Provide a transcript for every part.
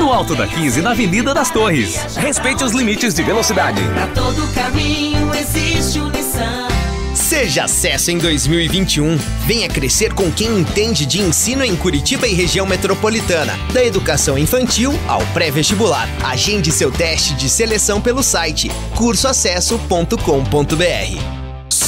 no Alto da 15, na Avenida das Torres. Respeite os limites de velocidade. Pra todo caminho existe um Nissan. Seja acesso em 2021. Venha crescer com quem entende de ensino em Curitiba e região metropolitana, da educação infantil ao pré-vestibular. Agende seu teste de seleção pelo site cursoacesso.com.br.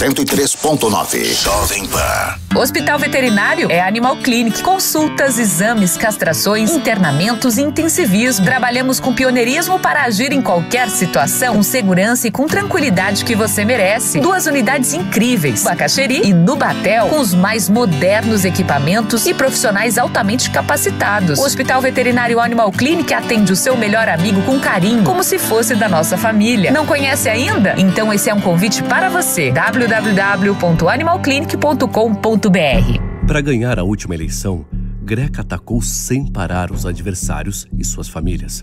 103.9. Jovem Pan. Hospital Veterinário é Animal Clinic. Consultas, exames, castrações, internamentos e intensivismo. Trabalhamos com pioneirismo para agir em qualquer situação com segurança e com tranquilidade que você merece. Duas unidades incríveis, Bacaxeri e Nubatel, com os mais modernos equipamentos e profissionais altamente capacitados. O Hospital Veterinário Animal Clinic atende o seu melhor amigo com carinho, como se fosse da nossa família. Não conhece ainda? Então esse é um convite para você. www www.animalclinic.com.br. Para ganhar a última eleição, Greca atacou sem parar os adversários e suas famílias.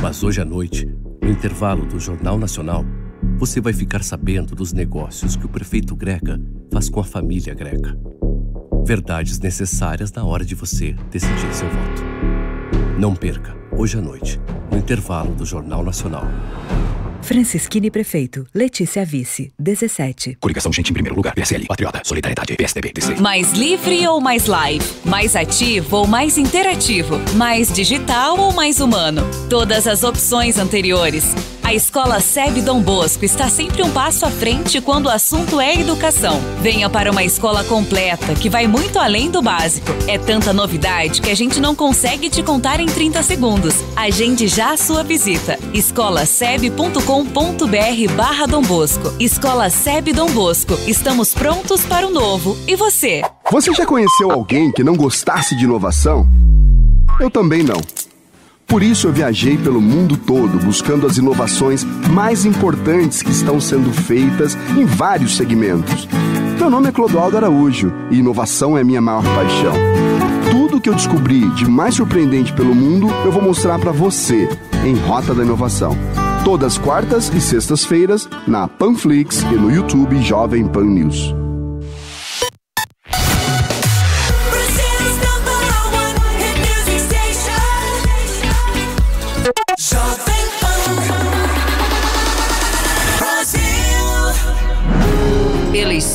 Mas hoje à noite, no intervalo do Jornal Nacional, você vai ficar sabendo dos negócios que o prefeito Greca faz com a família Greca. Verdades necessárias na hora de você decidir seu voto. Não perca, hoje à noite, no intervalo do Jornal Nacional. Francisquini Prefeito, Letícia Vice, 17. Coligação Gente em Primeiro Lugar, PSL, Patriota, Solidariedade, PSDB, DC. Mais livre ou mais live? Mais ativo ou mais interativo? Mais digital ou mais humano? Todas as opções anteriores. A Escola SEB Dom Bosco está sempre um passo à frente quando o assunto é educação. Venha para uma escola completa que vai muito além do básico. É tanta novidade que a gente não consegue te contar em 30 segundos. Agende já a sua visita. escolaseb.com.br barra Dom Bosco. Escola SEB Dom Bosco. Estamos prontos para o novo. E você? Você já conheceu alguém que não gostasse de inovação? Eu também não. Por isso eu viajei pelo mundo todo buscando as inovações mais importantes que estão sendo feitas em vários segmentos. Meu nome é Clodoaldo Araújo e inovação é minha maior paixão. Tudo que eu descobri de mais surpreendente pelo mundo eu vou mostrar para você em Rota da Inovação. Todas quartas e sextas-feiras na Panflix e no YouTube Jovem Pan News.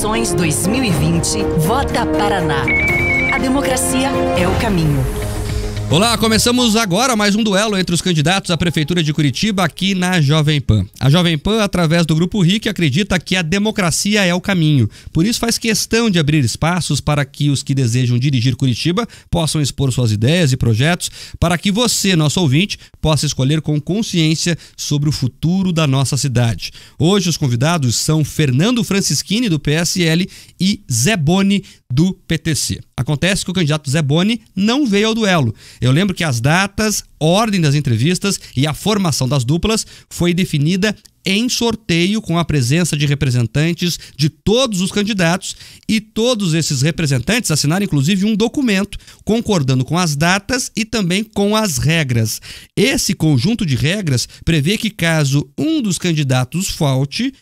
Eleições 2020, Vota Paraná. A democracia é o caminho. Olá, começamos agora mais um duelo entre os candidatos à Prefeitura de Curitiba aqui na Jovem Pan. A Jovem Pan, através do Grupo RIC, acredita que a democracia é o caminho. Por isso, faz questão de abrir espaços para que os que desejam dirigir Curitiba possam expor suas ideias e projetos, para que você, nosso ouvinte, possa escolher com consciência sobre o futuro da nossa cidade. Hoje, os convidados são Fernando Francischini, do PSL, e Zé Boni, do PTC. Acontece que o candidato Zé Boni não veio ao duelo. Eu lembro que as datas, ordem das entrevistas e a formação das duplas foi definida em sorteio com a presença de representantes de todos os candidatos e todos esses representantes assinaram inclusive um documento concordando com as datas e também com as regras. Esse conjunto de regras prevê que caso um dos candidatos falte,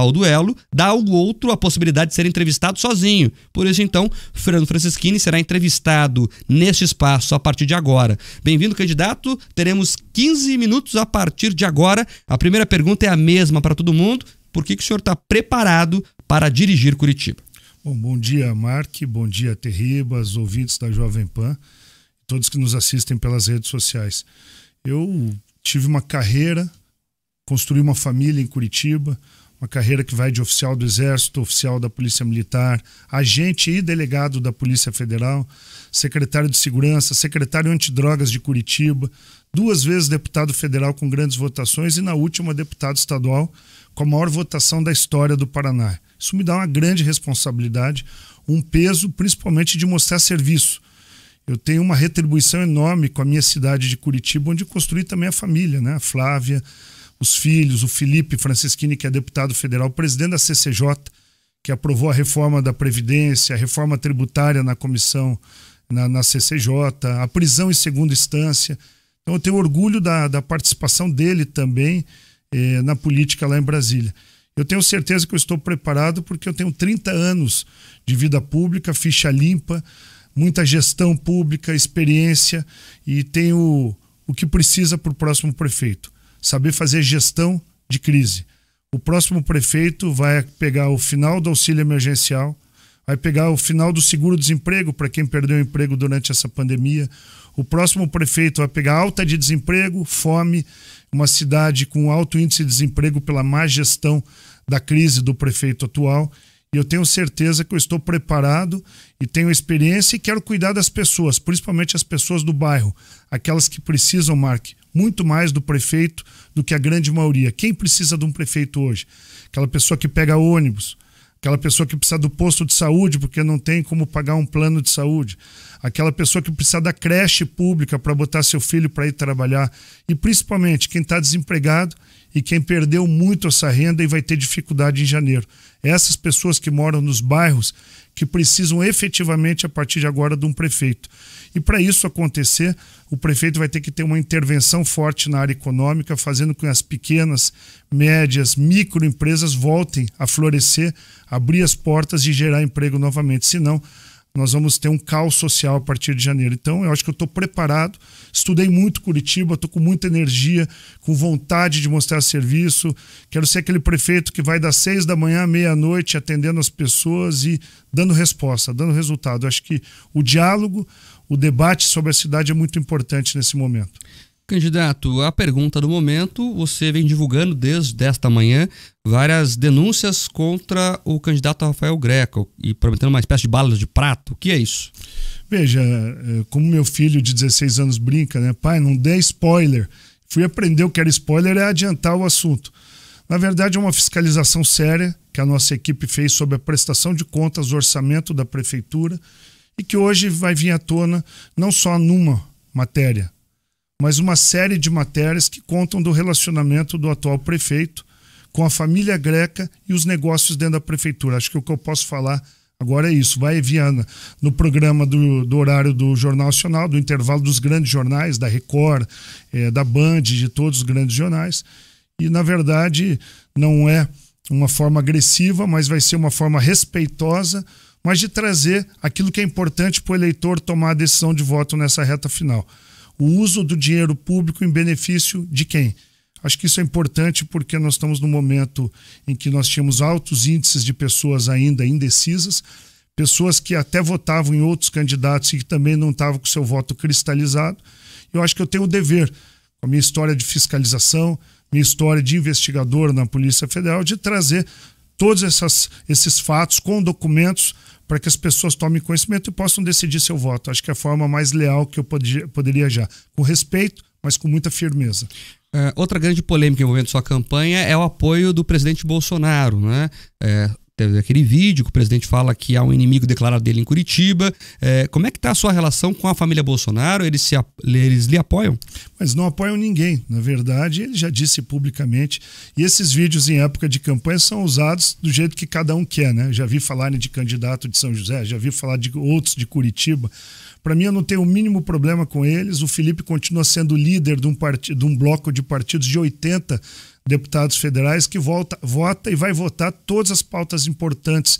ao duelo, dá ao outro a possibilidade de ser entrevistado sozinho. Por isso, então, Fernando Francischini será entrevistado neste espaço a partir de agora. Bem-vindo, candidato. Teremos 15 minutos a partir de agora. A primeira pergunta é a mesma para todo mundo. Por que, que o senhor está preparado para dirigir Curitiba? Bom, bom dia, Mark. Bom dia, Terribas, ouvintes da Jovem Pan, todos que nos assistem pelas redes sociais. Eu tive uma carreira, construí uma família em Curitiba, uma carreira que vai de oficial do Exército, oficial da Polícia Militar, agente e delegado da Polícia Federal, secretário de Segurança, secretário antidrogas de Curitiba, duas vezes deputado federal com grandes votações e, na última, deputado estadual com a maior votação da história do Paraná. Isso me dá uma grande responsabilidade, um peso, principalmente de mostrar serviço. Eu tenho uma retribuição enorme com a minha cidade de Curitiba, onde construí também a família, né? A Flávia, os filhos, o Felipe Francisquini, que é deputado federal, presidente da CCJ, que aprovou a reforma da Previdência, a reforma tributária na comissão, na, na CCJ, a prisão em segunda instância. Então eu tenho orgulho da, da participação dele também eh, na política lá em Brasília. Eu tenho certeza que eu estou preparado porque eu tenho 30 anos de vida pública, ficha limpa, muita gestão pública, experiência e tenho o que precisa para o próximo prefeito saber fazer gestão de crise. O próximo prefeito vai pegar o final do auxílio emergencial, vai pegar o final do seguro-desemprego para quem perdeu o emprego durante essa pandemia. O próximo prefeito vai pegar alta de desemprego, fome, uma cidade com alto índice de desemprego pela má gestão da crise do prefeito atual. E eu tenho certeza que eu estou preparado e tenho experiência e quero cuidar das pessoas, principalmente as pessoas do bairro, aquelas que precisam, Mark, muito mais do prefeito do que a grande maioria. Quem precisa de um prefeito hoje? Aquela pessoa que pega ônibus, aquela pessoa que precisa do posto de saúde porque não tem como pagar um plano de saúde, aquela pessoa que precisa da creche pública para botar seu filho para ir trabalhar e principalmente quem está desempregado e quem perdeu muito essa renda e vai ter dificuldade em janeiro. Essas pessoas que moram nos bairros que precisam efetivamente a partir de agora de um prefeito. E para isso acontecer, o prefeito vai ter que ter uma intervenção forte na área econômica, fazendo com que as pequenas, médias, microempresas voltem a florescer, abrir as portas e gerar emprego novamente. Senão, nós vamos ter um caos social a partir de janeiro. Então, eu acho que eu estou preparado. Estudei muito Curitiba, estou com muita energia, com vontade de mostrar serviço. Quero ser aquele prefeito que vai das seis da manhã à meia-noite atendendo as pessoas e dando resposta, dando resultado. Eu acho que o diálogo, o debate sobre a cidade é muito importante nesse momento. Candidato, a pergunta do momento: você vem divulgando desde esta manhã várias denúncias contra o candidato Rafael Greco e prometendo uma espécie de balas de prato. O que é isso? Veja, eh, como meu filho de 16 anos brinca, né? Pai, não dê spoiler. Fui aprender o que era spoiler é adiantar o assunto. Na verdade, é uma fiscalização séria que a nossa equipe fez sobre a prestação de contas, o orçamento da prefeitura e que hoje vai vir à tona não só numa matéria, mas uma série de matérias que contam do relacionamento do atual prefeito com a família greca e os negócios dentro da prefeitura. Acho que o que eu posso falar agora é isso. Vai, Viana, no programa do, do horário do Jornal Nacional, do intervalo dos grandes jornais, da Record, é, da Band, de todos os grandes jornais. E, na verdade, não é uma forma agressiva, mas vai ser uma forma respeitosa, mas de trazer aquilo que é importante para o eleitor tomar a decisão de voto nessa reta final o uso do dinheiro público em benefício de quem? Acho que isso é importante porque nós estamos num momento em que nós tínhamos altos índices de pessoas ainda indecisas, pessoas que até votavam em outros candidatos e que também não estavam com seu voto cristalizado. Eu acho que eu tenho o dever, com a minha história de fiscalização, minha história de investigador na Polícia Federal, de trazer todos essas, esses fatos com documentos para que as pessoas tomem conhecimento e possam decidir seu voto. Acho que é a forma mais leal que eu podia, poderia já. Com respeito, mas com muita firmeza. É, outra grande polêmica envolvendo sua campanha é o apoio do presidente Bolsonaro, né? É, Teve aquele vídeo que o presidente fala que há um inimigo declarado dele em Curitiba. É, como é que está a sua relação com a família Bolsonaro? Eles, se, eles lhe apoiam? Mas não apoiam ninguém. Na verdade, ele já disse publicamente. E esses vídeos em época de campanha são usados do jeito que cada um quer. Né? Já vi falarem de candidato de São José, já vi falar de outros de Curitiba. Para mim, eu não tenho o mínimo problema com eles. O Felipe continua sendo líder de um, de um bloco de partidos de 80 deputados federais que volta, vota e vai votar todas as pautas importantes,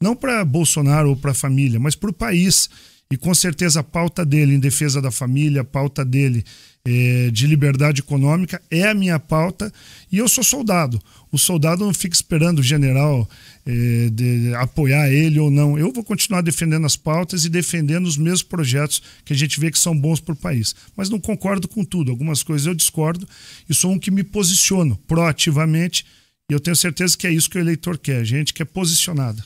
não para Bolsonaro ou para a família, mas para o país. E com certeza a pauta dele em defesa da família, a pauta dele é, de liberdade econômica é a minha pauta e eu sou soldado o soldado não fica esperando o general eh, de, apoiar ele ou não. Eu vou continuar defendendo as pautas e defendendo os mesmos projetos que a gente vê que são bons para o país. Mas não concordo com tudo. Algumas coisas eu discordo e sou um que me posiciono proativamente. E eu tenho certeza que é isso que o eleitor quer: gente que é posicionada.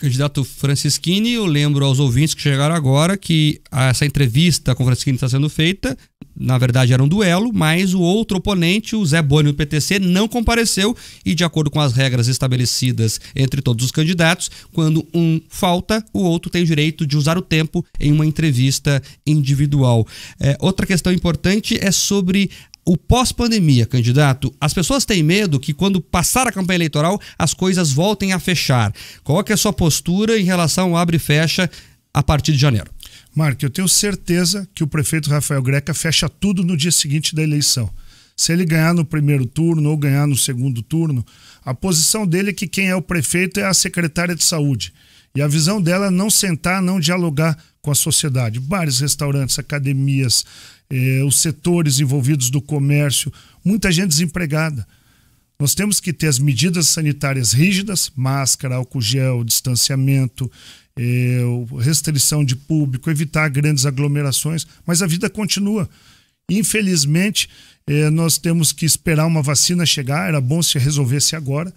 Candidato Francisquini, eu lembro aos ouvintes que chegaram agora que essa entrevista com Francisquini está sendo feita. Na verdade, era um duelo, mas o outro oponente, o Zé Boni do PTC, não compareceu e, de acordo com as regras estabelecidas entre todos os candidatos, quando um falta, o outro tem o direito de usar o tempo em uma entrevista individual. É, outra questão importante é sobre o pós-pandemia, candidato, as pessoas têm medo que quando passar a campanha eleitoral as coisas voltem a fechar. Qual é a sua postura em relação ao abre e fecha a partir de janeiro? Marco, eu tenho certeza que o prefeito Rafael Greca fecha tudo no dia seguinte da eleição. Se ele ganhar no primeiro turno ou ganhar no segundo turno, a posição dele é que quem é o prefeito é a secretária de saúde. E a visão dela é não sentar, não dialogar com a sociedade, bares, restaurantes, academias, eh, os setores envolvidos do comércio, muita gente desempregada. Nós temos que ter as medidas sanitárias rígidas, máscara, álcool gel, distanciamento, eh, restrição de público, evitar grandes aglomerações, mas a vida continua. Infelizmente, eh, nós temos que esperar uma vacina chegar, era bom se resolvesse agora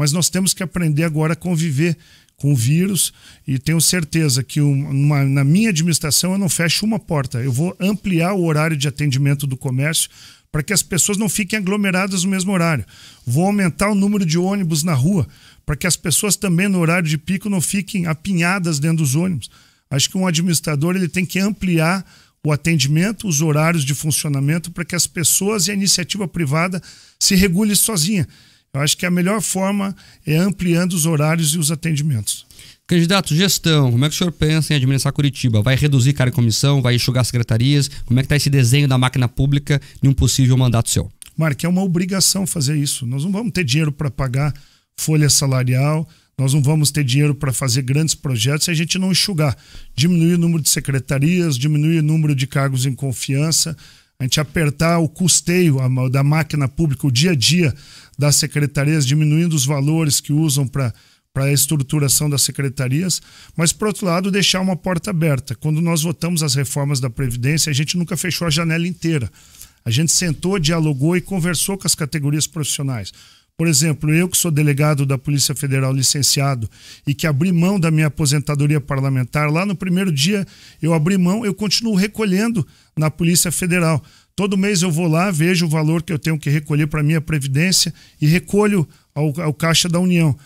mas nós temos que aprender agora a conviver com o vírus e tenho certeza que uma, na minha administração eu não fecho uma porta. Eu vou ampliar o horário de atendimento do comércio para que as pessoas não fiquem aglomeradas no mesmo horário. Vou aumentar o número de ônibus na rua para que as pessoas também no horário de pico não fiquem apinhadas dentro dos ônibus. Acho que um administrador ele tem que ampliar o atendimento, os horários de funcionamento para que as pessoas e a iniciativa privada se regule sozinha. Eu acho que a melhor forma é ampliando os horários e os atendimentos. Candidato, gestão, como é que o senhor pensa em administrar Curitiba? Vai reduzir cara e comissão? Vai enxugar secretarias? Como é que está esse desenho da máquina pública em um possível mandato seu? Marco, é uma obrigação fazer isso. Nós não vamos ter dinheiro para pagar folha salarial, nós não vamos ter dinheiro para fazer grandes projetos se a gente não enxugar. Diminuir o número de secretarias, diminuir o número de cargos em confiança, a gente apertar o custeio da máquina pública, o dia a dia das secretarias, diminuindo os valores que usam para para a estruturação das secretarias, mas, por outro lado, deixar uma porta aberta. Quando nós votamos as reformas da Previdência, a gente nunca fechou a janela inteira. A gente sentou, dialogou e conversou com as categorias profissionais. Por exemplo, eu que sou delegado da Polícia Federal licenciado e que abri mão da minha aposentadoria parlamentar, lá no primeiro dia eu abri mão, eu continuo recolhendo na Polícia Federal. Todo mês eu vou lá, vejo o valor que eu tenho que recolher para minha previdência e recolho ao, ao caixa da União.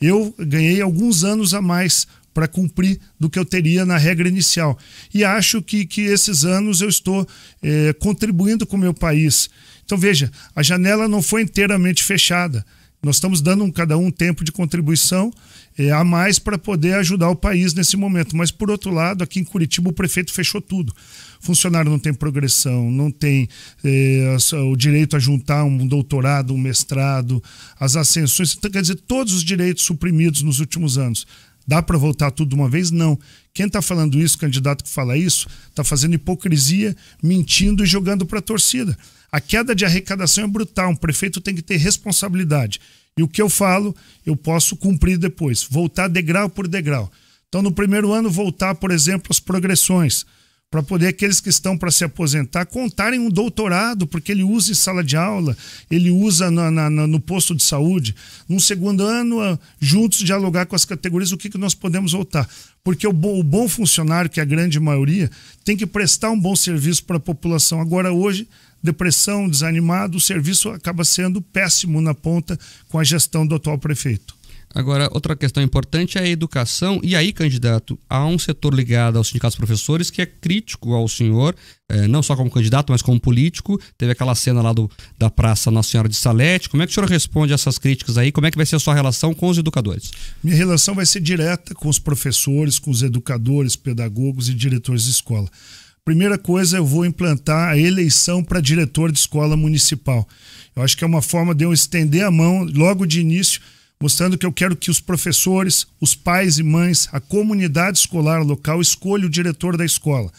Eu ganhei alguns anos a mais para cumprir do que eu teria na regra inicial. E acho que, que esses anos eu estou é, contribuindo com o meu país. Então, veja, a janela não foi inteiramente fechada. Nós estamos dando um, cada um tempo de contribuição é, a mais para poder ajudar o país nesse momento. Mas, por outro lado, aqui em Curitiba, o prefeito fechou tudo. Funcionário não tem progressão, não tem é, o direito a juntar um doutorado, um mestrado, as ascensões. Então, quer dizer, todos os direitos suprimidos nos últimos anos. Dá para voltar tudo de uma vez? Não. Quem está falando isso, o candidato que fala isso, está fazendo hipocrisia, mentindo e jogando para a torcida. A queda de arrecadação é brutal. Um prefeito tem que ter responsabilidade. E o que eu falo, eu posso cumprir depois. Voltar degrau por degrau. Então, no primeiro ano, voltar, por exemplo, as progressões para poder aqueles que estão para se aposentar contarem um doutorado, porque ele usa em sala de aula, ele usa na, na, no posto de saúde. Num segundo ano, ah, juntos dialogar com as categorias, o que, que nós podemos voltar. Porque o bom, o bom funcionário, que é a grande maioria, tem que prestar um bom serviço para a população. Agora, hoje, depressão, desanimado, o serviço acaba sendo péssimo na ponta com a gestão do atual prefeito. Agora, outra questão importante é a educação. E aí, candidato, há um setor ligado aos sindicatos professores que é crítico ao senhor, eh, não só como candidato, mas como político. Teve aquela cena lá do, da Praça Nossa Senhora de Salete. Como é que o senhor responde a essas críticas aí? Como é que vai ser a sua relação com os educadores? Minha relação vai ser direta com os professores, com os educadores, pedagogos e diretores de escola. Primeira coisa, eu vou implantar a eleição para diretor de escola municipal. Eu acho que é uma forma de eu estender a mão logo de início mostrando que eu quero que os professores, os pais e mães, a comunidade escolar local escolha o diretor da escola.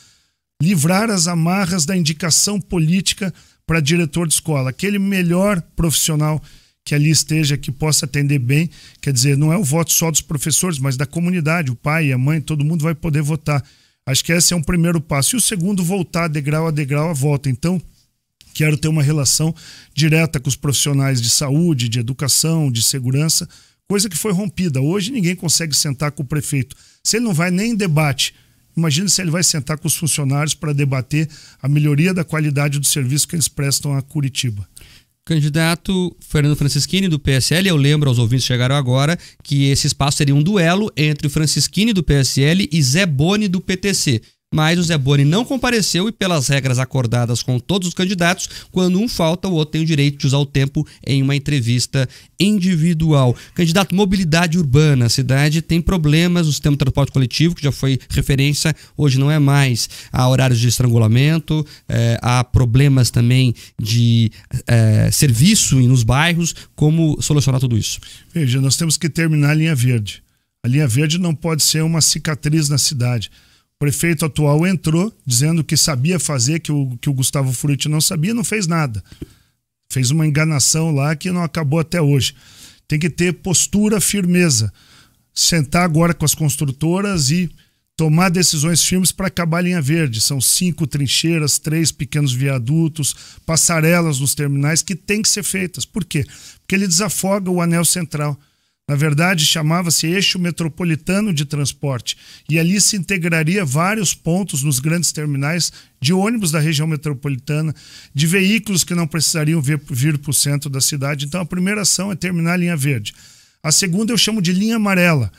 Livrar as amarras da indicação política para diretor de escola, aquele melhor profissional que ali esteja, que possa atender bem. Quer dizer, não é o voto só dos professores, mas da comunidade, o pai, a mãe, todo mundo vai poder votar. Acho que esse é um primeiro passo. E o segundo, voltar degrau a degrau a volta. Então, Quero ter uma relação direta com os profissionais de saúde, de educação, de segurança, coisa que foi rompida. Hoje ninguém consegue sentar com o prefeito. Se ele não vai nem em debate, imagina se ele vai sentar com os funcionários para debater a melhoria da qualidade do serviço que eles prestam a Curitiba. Candidato Fernando Francisquini do PSL, eu lembro aos ouvintes que chegaram agora que esse espaço seria um duelo entre o do PSL, e Zé Boni, do PTC mas o Zé Boni não compareceu e, pelas regras acordadas com todos os candidatos, quando um falta, o outro tem o direito de usar o tempo em uma entrevista individual. Candidato, mobilidade urbana. A cidade tem problemas no sistema de transporte coletivo, que já foi referência, hoje não é mais. Há horários de estrangulamento, é, há problemas também de é, serviço nos bairros. Como solucionar tudo isso? Veja, nós temos que terminar a linha verde. A linha verde não pode ser uma cicatriz na cidade prefeito atual entrou dizendo que sabia fazer, que o, que o Gustavo Frutti não sabia, não fez nada. Fez uma enganação lá que não acabou até hoje. Tem que ter postura, firmeza. Sentar agora com as construtoras e tomar decisões firmes para acabar a linha verde. São cinco trincheiras, três pequenos viadutos, passarelas nos terminais que têm que ser feitas. Por quê? Porque ele desafoga o anel central na verdade, chamava-se Eixo Metropolitano de Transporte, e ali se integraria vários pontos nos grandes terminais de ônibus da região metropolitana, de veículos que não precisariam vir, vir para o centro da cidade. Então, a primeira ação é terminar a linha verde. A segunda eu chamo de linha amarela.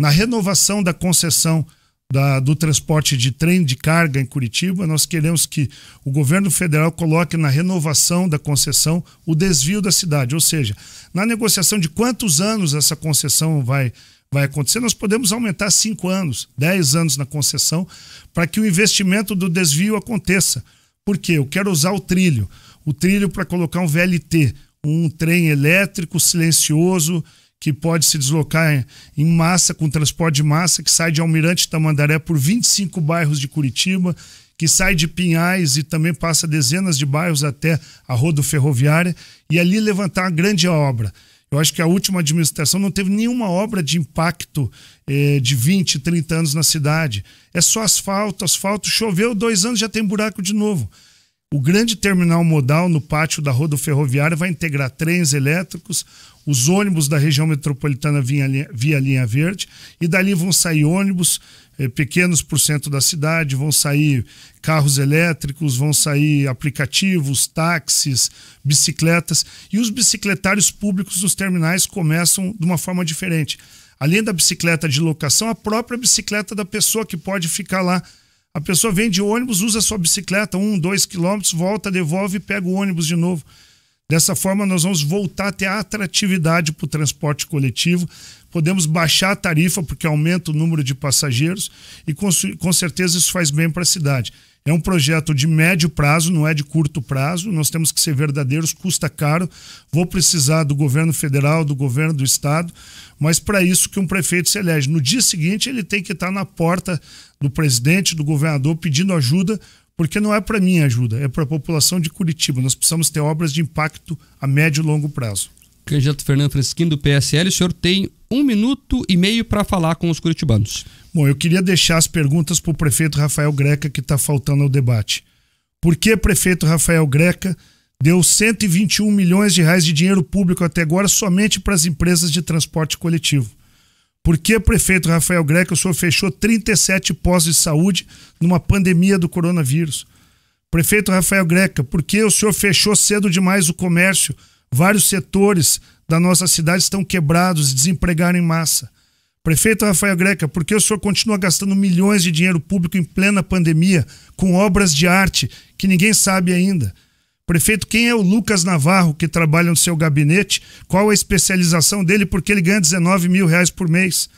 Na renovação da concessão da, do transporte de trem de carga em Curitiba, nós queremos que o governo federal coloque na renovação da concessão o desvio da cidade, ou seja, na negociação de quantos anos essa concessão vai, vai acontecer, nós podemos aumentar 5 anos, 10 anos na concessão, para que o investimento do desvio aconteça. Por quê? Eu quero usar o trilho, o trilho para colocar um VLT, um trem elétrico silencioso, que pode se deslocar em massa, com transporte de massa, que sai de Almirante Tamandaré por 25 bairros de Curitiba, que sai de Pinhais e também passa dezenas de bairros até a rodo ferroviária, e ali levantar uma grande obra. Eu acho que a última administração não teve nenhuma obra de impacto eh, de 20, 30 anos na cidade. É só asfalto, asfalto, choveu dois anos já tem buraco de novo. O grande terminal modal no pátio da roda ferroviária vai integrar trens elétricos, os ônibus da região metropolitana via, via linha verde, e dali vão sair ônibus eh, pequenos por cento da cidade, vão sair carros elétricos, vão sair aplicativos, táxis, bicicletas, e os bicicletários públicos nos terminais começam de uma forma diferente. Além da bicicleta de locação, a própria bicicleta da pessoa que pode ficar lá a pessoa vem de ônibus, usa sua bicicleta um, dois quilômetros, volta, devolve e pega o ônibus de novo. Dessa forma, nós vamos voltar a ter atratividade para o transporte coletivo. Podemos baixar a tarifa, porque aumenta o número de passageiros, e com, com certeza isso faz bem para a cidade. É um projeto de médio prazo, não é de curto prazo. Nós temos que ser verdadeiros, custa caro. Vou precisar do governo federal, do governo do estado, mas para isso que um prefeito se elege. No dia seguinte, ele tem que estar tá na porta do presidente, do governador, pedindo ajuda, porque não é para mim ajuda, é para a população de Curitiba. Nós precisamos ter obras de impacto a médio e longo prazo. Candidato Fernando Francisquinho, do PSL, o senhor tem um minuto e meio para falar com os curitibanos. Bom, eu queria deixar as perguntas para o prefeito Rafael Greca, que está faltando ao debate. Por que prefeito Rafael Greca deu 121 milhões de reais de dinheiro público até agora somente para as empresas de transporte coletivo? Por que prefeito Rafael Greca, o senhor fechou 37 postos de saúde numa pandemia do coronavírus? Prefeito Rafael Greca, por que o senhor fechou cedo demais o comércio? Vários setores da nossa cidade estão quebrados desempregaram em massa. Prefeito Rafael Greca, por que o senhor continua gastando milhões de dinheiro público em plena pandemia com obras de arte que ninguém sabe ainda? Prefeito, quem é o Lucas Navarro que trabalha no seu gabinete? Qual a especialização dele? Porque ele ganha 19 mil reais por mês.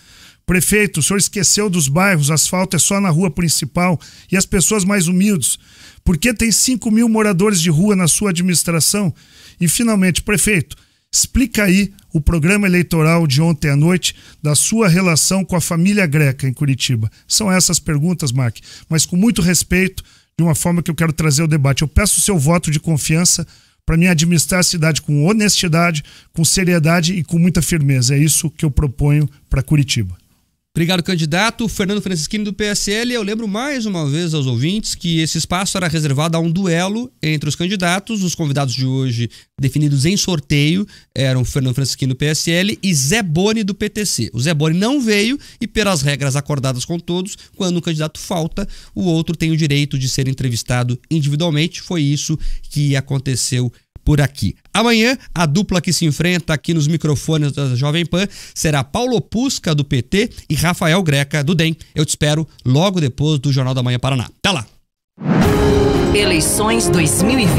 Prefeito, o senhor esqueceu dos bairros, asfalto é só na rua principal e as pessoas mais humildes. Por que tem 5 mil moradores de rua na sua administração? E finalmente, prefeito, Explica aí o programa eleitoral de ontem à noite da sua relação com a família greca em Curitiba. São essas perguntas, Mark, mas com muito respeito, de uma forma que eu quero trazer o debate. Eu peço o seu voto de confiança para mim administrar a cidade com honestidade, com seriedade e com muita firmeza. É isso que eu proponho para Curitiba. Obrigado, candidato. Fernando Francisquini, do PSL. Eu lembro mais uma vez aos ouvintes que esse espaço era reservado a um duelo entre os candidatos. Os convidados de hoje, definidos em sorteio, eram Fernando Francisquini, do PSL, e Zé Boni, do PTC. O Zé Boni não veio e, pelas regras acordadas com todos, quando um candidato falta, o outro tem o direito de ser entrevistado individualmente. Foi isso que aconteceu por aqui. Amanhã, a dupla que se enfrenta aqui nos microfones da Jovem Pan será Paulo Pusca, do PT, e Rafael Greca, do DEM. Eu te espero logo depois do Jornal da Manhã Paraná. Até lá! Eleições 2020.